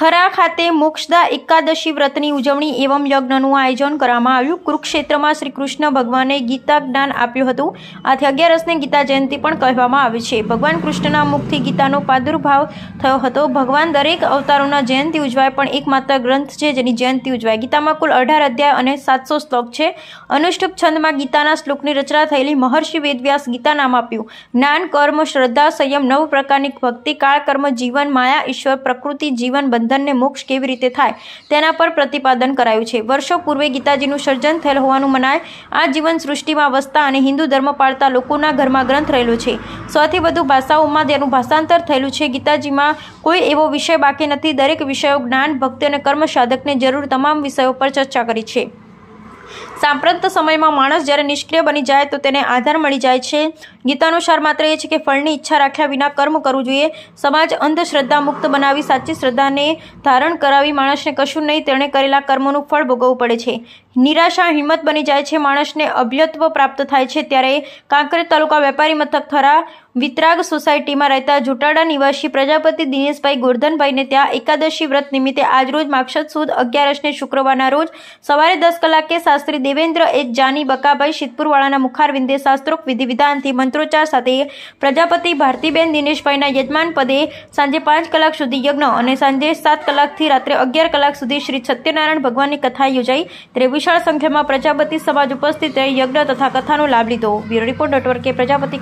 થરા ખાતે મોક્ષદા એકાદશી વ્રતની ઉજવણી એવમ યજ્ઞનું આયોજન કરવામાં આવ્યું કુરુક્ષેત્રમાં શ્રી કૃષ્ણ ભગવાને ગીતા જ્ઞાન આપ્યું હતું આથી અગિયારસને ગીતા જયંતિ પણ કહેવામાં આવે છે ભગવાન કૃષ્ણના મુખથી ગીતાનો પાદુર્ભાવ થયો હતો ભગવાન દરેક અવતારોના જયંતિ ઉજવાય પણ એકમાત્ર ગ્રંથ છે જેની જયંતિ ઉજવાય ગીતામાં કુલ અઢાર અધ્યાય અને સાતસો શ્લોક છે અનુષ્ઠુપ છંદમાં ગીતાના શ્લોકની રચના થયેલી મહર્ષિ વેદવ્યાસ ગીતા નામ આપ્યું જ્ઞાન કર્મ શ્રદ્ધા સંયમ નવ પ્રકારની ભક્તિ કાળ કર્મ જીવન માયા ઈશ્વર પ્રકૃતિ જીવન બંધ બંધનને મોક્ષ કેવી રીતે થાય તેના પર પ્રતિપાદન કરાયું છે વર્ષો પૂર્વે ગીતાજીનું સર્જન થયેલ હોવાનું મનાય આ જીવન સૃષ્ટિમાં વસતા અને હિન્દુ ધર્મ પાળતા લોકોના ઘરમાં ગ્રંથ રહેલો છે સૌથી વધુ ભાષાઓમાં તેનું ભાષાંતર થયેલું છે ગીતાજીમાં કોઈ એવો વિષય બાકી નથી દરેક વિષયો જ્ઞાન ભક્તિ અને કર્મ સાધકને જરૂર તમામ વિષયો પર ચર્ચા કરી છે સાંપ્રત સમયમાં માણસ જ્યારે નિષ્ક્રિય બની જાય તો તેને આધાર મળી જાય છે ગીતાનુસાર માત્ર એ છે કે ફળની ઈચ્છા રાખ્યા વિના કર્મ કરવું જોઈએ સમાજ અંધશ્રદ્ધા મુક્ત બનાવી સાચી શ્રદ્ધાને ધારણ કરાવી માણસને કશું નહીં તેણે કરેલા કર્મોનું ફળ ભોગવવું પડે છે નિરાશા હિંમત બની જાય છે માણસને અભ્યત્વ પ્રાપ્ત થાય છે ત્યારે કાંકરે તાલુકા વેપારી મથક થરા વિતરાગ સોસાયટીમાં રહેતા જુટાડા નિવાસી પ્રજાપતિ દિનેશભાઈ ગોરધનભાઈને ત્યાં એકાદશી વ્રત નિમિત્તે આજરોજ માક્ષદ સુદ અગિયારસને શુક્રવારના રોજ સવારે દસ કલાકે શાસ્ત્રી દેવેન્દ્ર એચ જાની બકાભાઈ શીતપુરવાળાના મુખારવિંદે શાસ્ત્રોક વિધિ વિધાનથી મંત્રોચ્ચાર સાથે પ્રજાપતિ ભારતીબેન દિનેશભાઈના યજમાન પદે સાંજે પાંચ કલાક સુધી યજ્ઞ અને સાંજે સાત કલાકથી રાત્રે અગિયાર કલાક સુધી શ્રી સત્યનારાયણ ભગવાનની કથા યોજાઈ ત્રેવીસ વિશાળ સંખ્યામાં પ્રજાપતિ સમાજ ઉપસ્થિત રહી યજ્ઞ તથા કથાનો લાભ લીધો બ્યુરો રિપોર્ટ નેટવર્કે પ્રજાપતિ